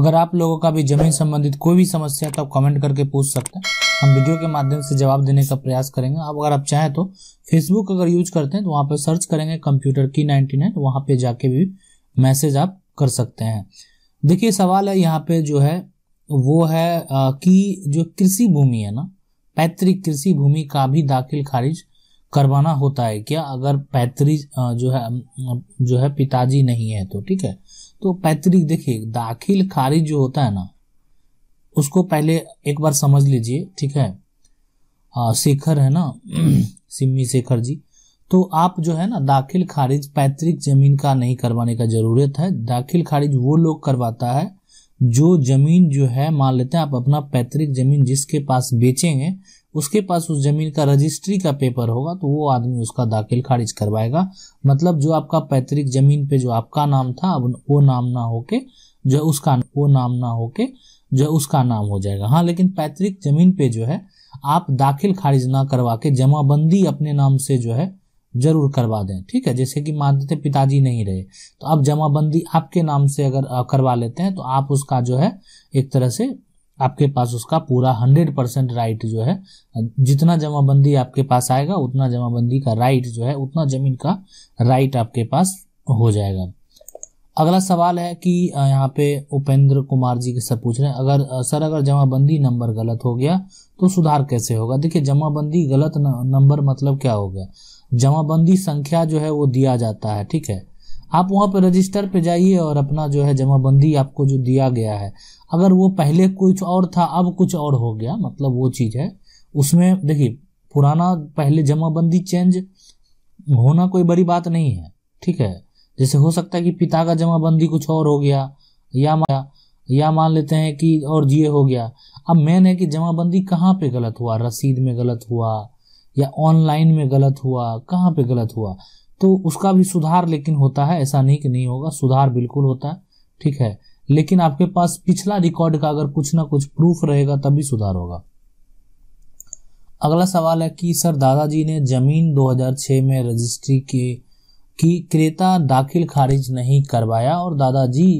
अगर आप लोगों का भी जमीन संबंधित कोई भी समस्या है तो आप कमेंट करके पूछ सकते हैं हम वीडियो के माध्यम से जवाब देने का प्रयास करेंगे अब अगर आप चाहें तो फेसबुक अगर यूज करते हैं तो वहाँ पर सर्च करेंगे कंप्यूटर की नाइनटी नाइन वहाँ पर जाके भी मैसेज आप कर सकते हैं देखिए सवाल है यहाँ पे जो है वो है कि जो कृषि भूमि है ना पैतृक कृषि भूमि का भी दाखिल खारिज करवाना होता है क्या अगर पैतृक जो है जो है पिताजी नहीं है तो ठीक है तो पैतृक देखिए दाखिल खारिज जो होता है ना उसको पहले एक बार समझ लीजिए ठीक है शेखर है ना सिमी शेखर जी तो आप जो है ना दाखिल खारिज पैतृक जमीन का नहीं करवाने का ज़रूरत है दाखिल खारिज वो लोग करवाता है जो जमीन जो है मान लेते हैं आप अपना पैतृक जमीन जिसके पास बेचेंगे उसके पास उस जमीन का रजिस्ट्री का पेपर होगा तो वो आदमी उसका दाखिल खारिज करवाएगा मतलब जो आपका पैतृक जमीन पे जो आपका नाम था अब वो नाम ना होके जो उसका वो नाम ना होके जो उसका नाम हो जाएगा हाँ लेकिन पैतृक जमीन पे जो है आप दाखिल खारिज ना करवा के जमाबंदी अपने नाम से जो है जरूर करवा दें ठीक है जैसे कि मान लेते पिताजी नहीं रहे तो आप जमाबंदी आपके नाम से अगर करवा लेते हैं तो आप उसका जो है एक तरह से आपके पास उसका पूरा हंड्रेड परसेंट राइट जो है जितना जमाबंदी आपके पास आएगा उतना जमाबंदी का राइट जो है उतना जमीन का राइट आपके पास हो जाएगा अगला सवाल है कि यहाँ पे उपेंद्र कुमार जी के सर पूछ रहे हैं अगर सर अगर जमाबंदी नंबर गलत हो गया तो सुधार कैसे होगा देखिए जमाबंदी गलत नंबर मतलब क्या हो गया जमाबंदी संख्या जो है वो दिया जाता है ठीक है आप वहाँ पर रजिस्टर पे जाइए और अपना जो है जमाबंदी आपको जो दिया गया है अगर वो पहले कुछ और था अब कुछ और हो गया मतलब वो चीज़ है उसमें देखिए पुराना पहले जमाबंदी चेंज होना कोई बड़ी बात नहीं है ठीक है जैसे हो सकता है कि पिता का जमाबंदी कुछ और हो गया या या मान लेते हैं कि और ये हो गया अब मेन है कि जमाबंदी कहाँ पे गलत हुआ रसीद में गलत हुआ या ऑनलाइन में गलत हुआ कहाँ पे गलत हुआ तो उसका भी सुधार लेकिन होता है ऐसा नहीं कि नहीं होगा सुधार बिल्कुल होता है ठीक है लेकिन आपके पास पिछला रिकॉर्ड का अगर कुछ ना कुछ प्रूफ रहेगा तभी सुधार होगा अगला सवाल है कि सर दादाजी ने जमीन 2006 में रजिस्ट्री के की क्रेता दाखिल खारिज नहीं करवाया और दादाजी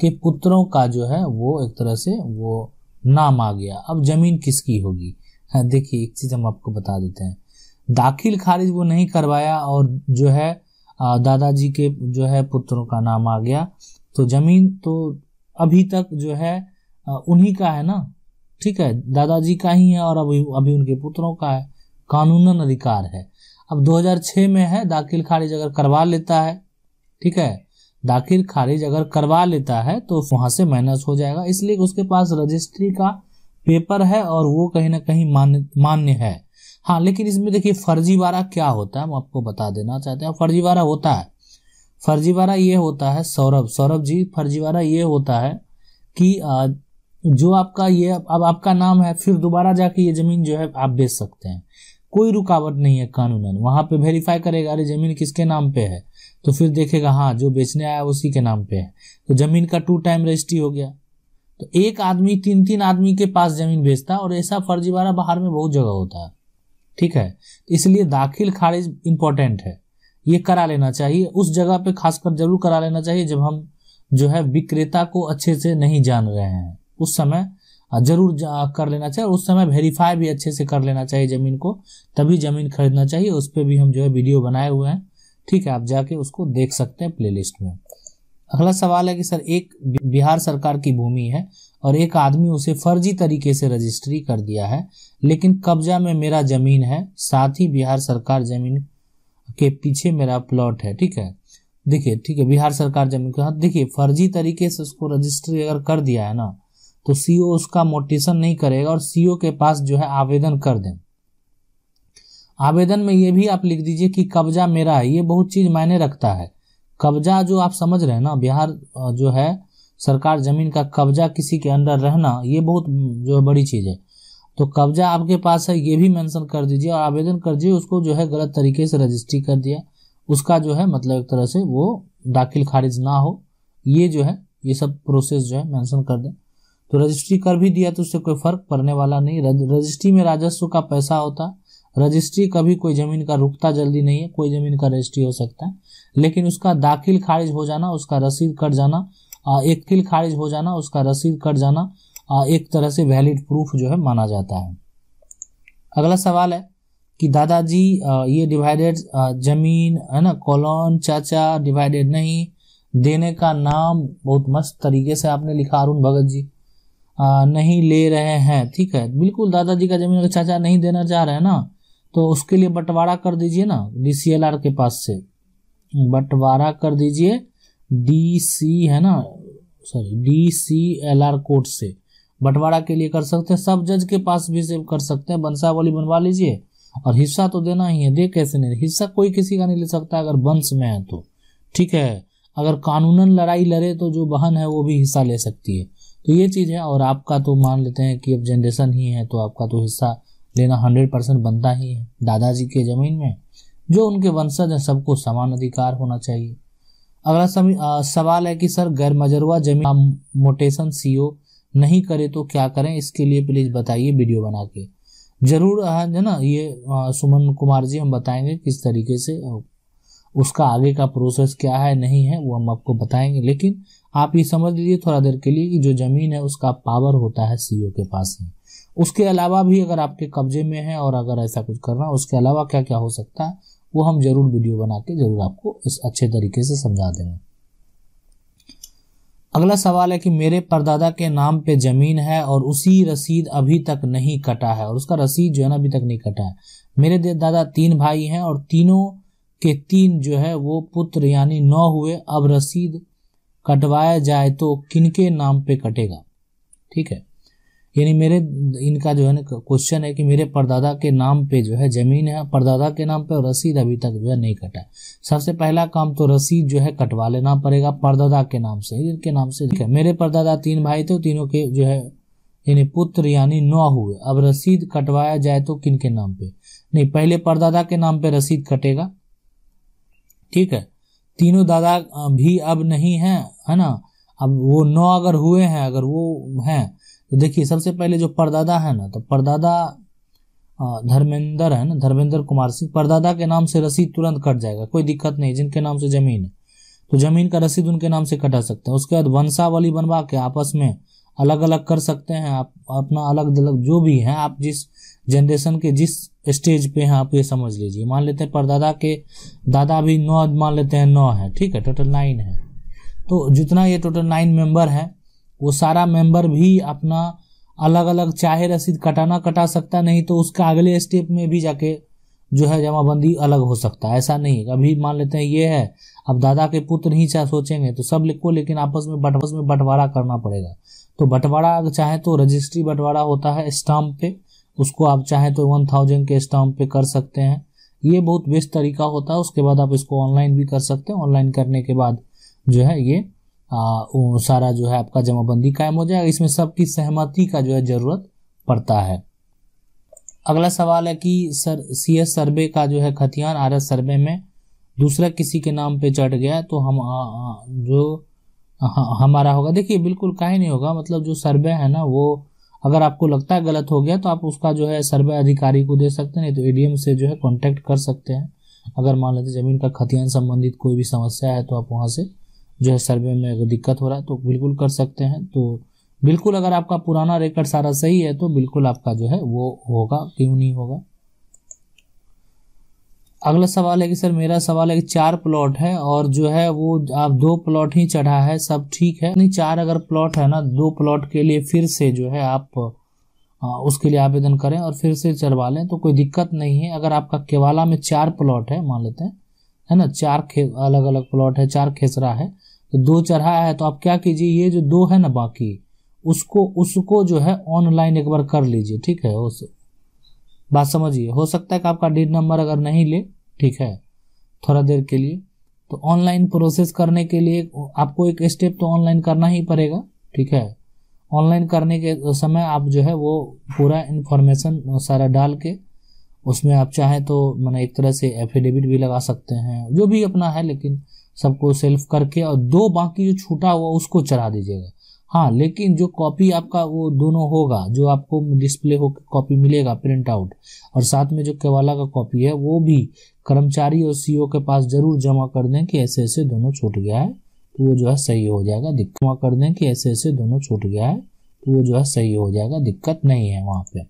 के पुत्रों का जो है वो एक तरह से वो नाम आ गया अब जमीन किसकी होगी हाँ, देखिए एक चीज़ हम आपको बता देते हैं दाखिल खारिज वो नहीं करवाया और जो है दादाजी के जो है पुत्रों का नाम आ गया तो जमीन तो अभी तक जो है उन्हीं का है ना ठीक है दादाजी का ही है और अभी अभी उनके पुत्रों का है कानूनन अधिकार है अब 2006 में है दाखिल खारिज अगर करवा लेता है ठीक है दाखिल खारिज अगर करवा लेता है तो वहां से माइनस हो जाएगा इसलिए उसके पास रजिस्ट्री का पेपर है और वो कहीं ना कहीं मान्य मान्य है हाँ लेकिन इसमें देखिए फर्जीवाड़ा क्या होता है हम आपको बता देना चाहते हैं फर्जीवाड़ा होता है फर्जीवाड़ा ये होता है सौरभ सौरभ जी फर्जीवाड़ा ये होता है कि जो आपका ये अब आपका नाम है फिर दोबारा जाके ये ज़मीन जो है आप बेच सकते हैं कोई रुकावट नहीं है कानूनन वहाँ पे वेरीफाई करेगा अरे ज़मीन किसके नाम पे है तो फिर देखेगा हाँ जो बेचने आया उसी के नाम पे है तो ज़मीन का टू टाइम रजिस्ट्री हो गया तो एक आदमी तीन तीन आदमी के पास ज़मीन बेचता है और ऐसा फर्जीवाड़ा बाहर में बहुत जगह होता है ठीक है इसलिए दाखिल खारिज इम्पोर्टेंट है ये करा लेना चाहिए उस जगह पे खासकर जरूर करा लेना चाहिए जब हम जो है विक्रेता को अच्छे से नहीं जान रहे हैं उस समय जरूर कर लेना चाहिए उस समय वेरीफाई भी अच्छे से कर लेना चाहिए ज़मीन को तभी ज़मीन खरीदना चाहिए उस पर भी हम जो है वीडियो बनाए हुए हैं ठीक है आप जाके उसको देख सकते हैं प्लेलिस्ट में अगला सवाल है कि सर एक बिहार सरकार की भूमि है और एक आदमी उसे फर्जी तरीके से रजिस्ट्री कर दिया है लेकिन कब्जा में मेरा जमीन है साथ ही बिहार सरकार जमीन के पीछे मेरा प्लॉट है ठीक है देखिए ठीक है बिहार सरकार जमीन का हाँ, देखिए फर्जी तरीके से उसको रजिस्ट्री अगर कर दिया है ना तो सीओ उसका मोटेशन नहीं करेगा और सीओ के पास जो है आवेदन कर दें आवेदन में ये भी आप लिख दीजिए कि कब्जा मेरा है ये बहुत चीज मायने रखता है कब्जा जो आप समझ रहे हैं ना बिहार जो है सरकार जमीन का कब्जा किसी के अंडर रहना ये बहुत जो है बड़ी चीज़ है तो कब्जा आपके पास है ये भी मेंशन कर दीजिए और आवेदन कर दीजिए उसको जो है गलत तरीके से रजिस्ट्री कर दिया उसका जो है मतलब एक तरह से वो दाखिल खारिज ना हो ये जो है ये सब प्रोसेस जो है मेंशन कर दें तो रजिस्ट्री कर भी दिया तो उससे कोई फर्क पड़ने वाला नहीं रजिस्ट्री में राजस्व का पैसा होता रजिस्ट्री कभी कोई ज़मीन का रुकता जल्दी नहीं है कोई ज़मीन का रजिस्ट्री हो सकता है लेकिन उसका दाखिल खारिज हो जाना उसका रसीद कट जाना एक किल खारिज हो जाना उसका रसीद कट जाना एक तरह से वैलिड प्रूफ जो है माना जाता है अगला सवाल है कि दादाजी ये डिवाइडेड जमीन है ना कॉलोन चाचा डिवाइडेड नहीं देने का नाम बहुत मस्त तरीके से आपने लिखा अरुण भगत जी आ, नहीं ले रहे हैं ठीक है बिल्कुल दादाजी का जमीन अगर चाचा नहीं देना चाह रहे हैं ना तो उसके लिए बंटवारा कर दीजिए ना डीसीएलआर के पास से बंटवारा कर दीजिए डी सी है ना sorry D C L R से बंटवारा के लिए कर सकते हैं सब जज के पास भी से कर सकते हैं बंसावली बनवा लीजिए और हिस्सा तो देना ही है दे कैसे नहीं हिस्सा कोई किसी का नहीं ले सकता अगर वंश में है तो ठीक है अगर कानूनन लड़ाई लड़े तो जो बहन है वो भी हिस्सा ले सकती है तो ये चीज़ है और आपका तो मान लेते हैं कि अब जनरेशन ही है तो आपका तो हिस्सा लेना हंड्रेड परसेंट बनता ही है दादाजी के जमीन में जो उनके वंशज हैं सबको समान अधिकार होना चाहिए अगला सवाल है कि सर गैर मजरवा जमीन मोटेशन सीओ नहीं करे तो क्या करें इसके लिए प्लीज बताइए वीडियो बना के जरूर है ना ये सुमन कुमार जी हम बताएंगे किस तरीके से उसका आगे का प्रोसेस क्या है नहीं है वो हम आपको बताएंगे लेकिन आप ये समझ लीजिए थोड़ा देर के लिए कि जो ज़मीन है उसका पावर होता है सीईओ के पास ही उसके अलावा भी अगर आपके कब्जे में है और अगर ऐसा कुछ करना है उसके अलावा क्या क्या हो सकता है वो हम जरूर वीडियो बना के जरूर आपको इस अच्छे तरीके से समझा देंगे अगला सवाल है कि मेरे परदादा के नाम पे ज़मीन है और उसी रसीद अभी तक नहीं कटा है और उसका रसीद जो है ना अभी तक नहीं कटा है मेरे दादा तीन भाई हैं और तीनों के तीन जो है वो पुत्र यानी नौ हुए अब रसीद कटवाया जाए तो किनके नाम पे कटेगा ठीक है यानी मेरे इनका जो है ना क्वेश्चन है कि मेरे परदादा के नाम पे जो है ज़मीन है परदादा के नाम पे और रसीद अभी तक जो है नहीं कटा सबसे पहला काम तो रसीद जो है कटवा लेना पड़ेगा परदादा के नाम से इनके नाम से मेरे परदादा तीन भाई थे तीनों के जो है यानी पुत्र यानी नौ हुए अब रसीद कटवाया जाए तो किन के नाम पे नहीं पहले परदादा के नाम पे रसीद कटेगा ठीक है तीनों दादा भी अब नहीं है है ना अब वो नौ अगर हुए हैं अगर वो हैं तो देखिए सबसे पहले जो परदादा है ना तो परदादा धर्मेंद्र है ना धर्मेंद्र कुमार सिंह परदादा के नाम से रसीद तुरंत कट जाएगा कोई दिक्कत नहीं जिनके नाम से जमीन है तो जमीन का रसीद उनके नाम से कटा सकते हैं उसके बाद वंशावली बनवा के आपस में अलग अलग कर सकते हैं आप अपना अलग अलग जो भी है आप जिस जनरेशन के जिस स्टेज पे हैं आप ये समझ लीजिए मान लेते हैं परदादा के दादा भी नौ मान लेते हैं नौ है ठीक है टोटल नाइन है तो जितना ये टोटल नाइन मेंबर है वो सारा मेंबर भी अपना अलग अलग चाहे रसीद कटाना कटा सकता नहीं तो उसका अगले स्टेप में भी जाके जो है जमाबंदी अलग हो सकता है ऐसा नहीं अभी मान लेते हैं ये है अब दादा के पुत्र ही चाहे सोचेंगे तो सब लिखो लेकिन आपस में बटवस में बंटवारा करना पड़ेगा तो बंटवारा अगर चाहे तो रजिस्ट्री बंटवारा होता है स्टाम्प पे उसको आप चाहें तो वन थाउजेंड के स्टाम्प पे कर सकते हैं ये बहुत बेस्ट तरीका होता है उसके बाद आप इसको ऑनलाइन भी कर सकते हैं ऑनलाइन करने के बाद जो है ये आ, सारा जो है आपका जमाबंदी कायम हो जाएगा इसमें सबकी सहमति का जो है ज़रूरत पड़ता है अगला सवाल है कि सर सी एस सर्वे का जो है खतियान आर एस सर्वे में दूसरा किसी के नाम पे चढ़ गया तो हम आ, आ, जो आ, हमारा होगा देखिए बिल्कुल का ही नहीं होगा मतलब जो सर्वे है ना वो अगर आपको लगता है गलत हो गया तो आप उसका जो है सर्वे अधिकारी को दे सकते हैं नहीं तो एडीएम से जो है कॉन्टेक्ट कर सकते हैं अगर मान लेते जमीन का खतियान संबंधित कोई भी समस्या है तो आप वहाँ से जो है सर्वे में अगर दिक्कत हो रहा है तो बिल्कुल कर सकते हैं तो बिल्कुल अगर आपका पुराना रिकॉर्ड सारा सही है तो बिल्कुल आपका जो है वो होगा क्यों नहीं होगा अगला सवाल है कि सर मेरा सवाल है कि चार प्लॉट है और जो है वो आप दो प्लॉट ही चढ़ा है सब ठीक है नहीं चार अगर प्लॉट है ना दो प्लॉट के लिए फिर से जो है आप आ, उसके लिए आवेदन करें और फिर से चढ़वा लें तो कोई दिक्कत नहीं है अगर आपका केवाला में चार प्लॉट है मान लेते हैं है ना चार खे अलग अलग प्लॉट है चार खेसरा है तो दो चढ़ा है तो आप क्या कीजिए ये जो दो है ना बाकी उसको उसको जो है ऑनलाइन एक बार कर लीजिए ठीक है उस बात समझिए हो सकता है कि आपका डेट नंबर अगर नहीं ले ठीक है थोड़ा देर के लिए तो ऑनलाइन प्रोसेस करने के लिए आपको एक स्टेप तो ऑनलाइन करना ही पड़ेगा ठीक है ऑनलाइन करने के समय आप जो है वो पूरा इन्फॉर्मेशन सारा डाल के उसमें आप चाहें तो मैंने एक तरह से एफिडेविट भी लगा सकते हैं जो भी अपना है लेकिन सबको सेल्फ करके और दो बाकी जो छूटा हुआ उसको चला दीजिएगा हाँ लेकिन जो कॉपी आपका वो दोनों होगा जो आपको डिस्प्ले हो कॉपी मिलेगा प्रिंट आउट और साथ में जो केवाला का कॉपी है वो भी कर्मचारी और सीईओ e के पास जरूर जमा कर दें कि ऐसे ऐसे दोनों छूट गया है तो वो जो है सही हो जाएगा दिक्कत जमा कर दें कि ऐसे ऐसे दोनों छूट गया है तो वो जो है सही हो जाएगा दिक्कत नहीं है वहाँ पे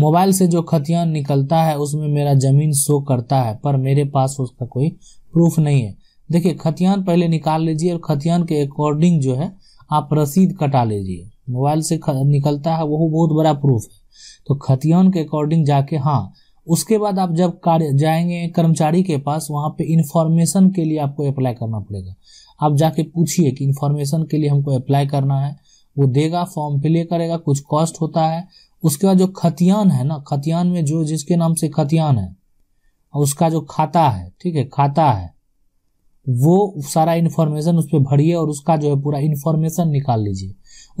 मोबाइल से जो खतियान निकलता है उसमें मेरा ज़मीन शो करता है पर मेरे पास उसका कोई प्रूफ नहीं है देखिए खतियान पहले निकाल लीजिए और खतियान के अकॉर्डिंग जो है आप रसीद कटा लीजिए मोबाइल से निकलता है वो बहुत बड़ा प्रूफ है तो खतियान के अकॉर्डिंग जाके हाँ उसके बाद आप जब कार्य जाएंगे कर्मचारी के पास वहाँ पे इन्फॉर्मेशन के लिए आपको अप्लाई करना पड़ेगा आप जाके पूछिए कि इन्फॉर्मेशन के लिए हमको अप्लाई करना है वो देगा फॉर्म फिले करेगा कुछ कॉस्ट होता है उसके बाद जो खतियान है ना खतियान में जो जिसके नाम से खतियान है और उसका जो खाता है ठीक है खाता है वो सारा इन्फॉर्मेशन उस पर भरिए और उसका जो है पूरा इन्फॉर्मेशन निकाल लीजिए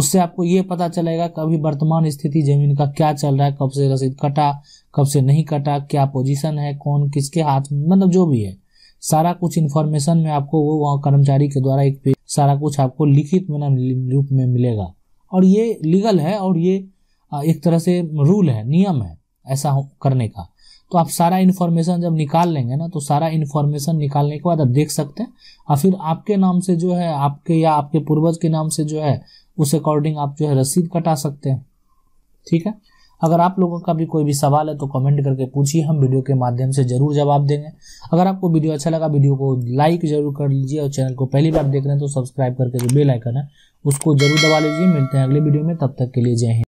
उससे आपको ये पता चलेगा कि अभी वर्तमान स्थिति जमीन का क्या चल रहा है कब से रसीद कटा कब से नहीं कटा क्या पोजीशन है कौन किसके हाथ में मतलब जो भी है सारा कुछ इन्फॉर्मेशन में आपको वो वहाँ कर्मचारी के द्वारा एक पेज सारा कुछ आपको लिखित रूप में मिलेगा और ये लीगल है और ये एक तरह से रूल है नियम है ऐसा करने का तो आप सारा इन्फॉर्मेशन जब निकाल लेंगे ना तो सारा इन्फॉर्मेशन निकालने के बाद आप देख सकते हैं और फिर आपके नाम से जो है आपके या आपके पूर्वज के नाम से जो है उस अकॉर्डिंग आप जो है रसीद कटा सकते हैं ठीक है अगर आप लोगों का भी कोई भी सवाल है तो कमेंट करके पूछिए हम वीडियो के माध्यम से जरूर जवाब देंगे अगर आपको वीडियो अच्छा लगा वीडियो को लाइक जरूर कर लीजिए और चैनल को पहली बार देख रहे हैं तो सब्सक्राइब करके जो बेल आइकन है उसको जरूर दबा लीजिए मिलते हैं अगले वीडियो में तब तक के लिए जय हिंद